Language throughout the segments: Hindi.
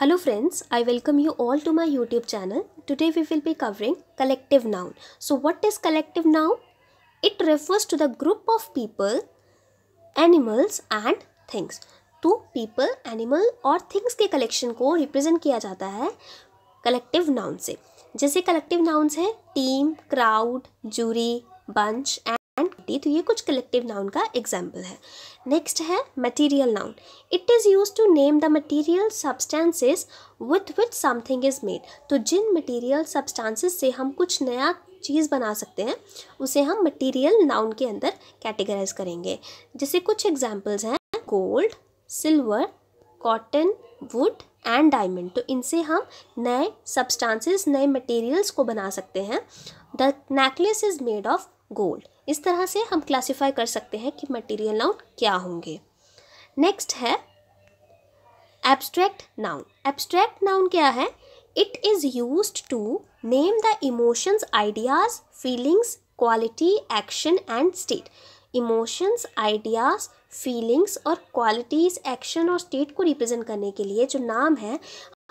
Hello friends, I welcome you all to my YouTube channel. Today we will be covering collective noun. So what is collective noun? It refers to the group of people, animals and things. तो people, animal और things के collection को represent किया जाता है collective noun से जैसे collective nouns हैं team, crowd, jury, bunch and property तो ये कुछ कलेक्टिव नाउन का एग्जाम्पल है नेक्स्ट है material noun it is use to name the material substances with which something is made तो जिन मटीरियल सब्सटेंसेस से हम कुछ नया चीज़ बना सकते हैं उसे हम मटीरियल नाउन के अंदर कैटेगराइज करेंगे जैसे कुछ एग्जाम्पल्स हैं gold silver cotton wood and diamond तो इनसे हम नए सब्सटेंसेस नए मटेरियल्स को बना सकते हैं the necklace is made of gold इस तरह से हम क्लासिफाई कर सकते हैं कि मटेरियल नाउन क्या होंगे नेक्स्ट है एब्स्ट्रैक्ट नाउन एब्स्ट्रैक्ट नाउन क्या है it is use to name the emotions ideas feelings quality action and state emotions ideas feelings और क्वालिटीज़ एक्शन और स्टेट को रिप्रेजेंट करने के लिए जो नाम है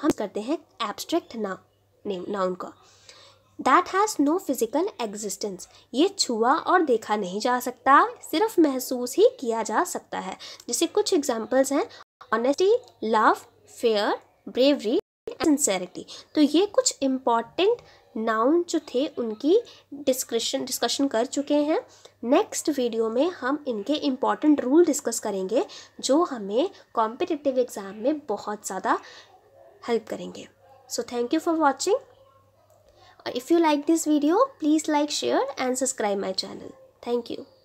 हम करते हैं एब्स्ट्रैक्ट नाम नेम नाउन का that has no physical existence ये छुआ और देखा नहीं जा सकता सिर्फ महसूस ही किया जा सकता है जैसे कुछ एग्जाम्पल्स हैं honesty love fair bravery sincerity तो ये कुछ इम्पॉर्टेंट नाउन जो थे उनकी डिस्कशन डिस्कशन कर चुके हैं नेक्स्ट वीडियो में हम इनके इम्पॉर्टेंट रूल डिस्कस करेंगे जो हमें कॉम्पिटिटिव एग्ज़ाम में बहुत ज़्यादा हेल्प करेंगे so thank you for watching if you like this video please like share and subscribe my channel thank you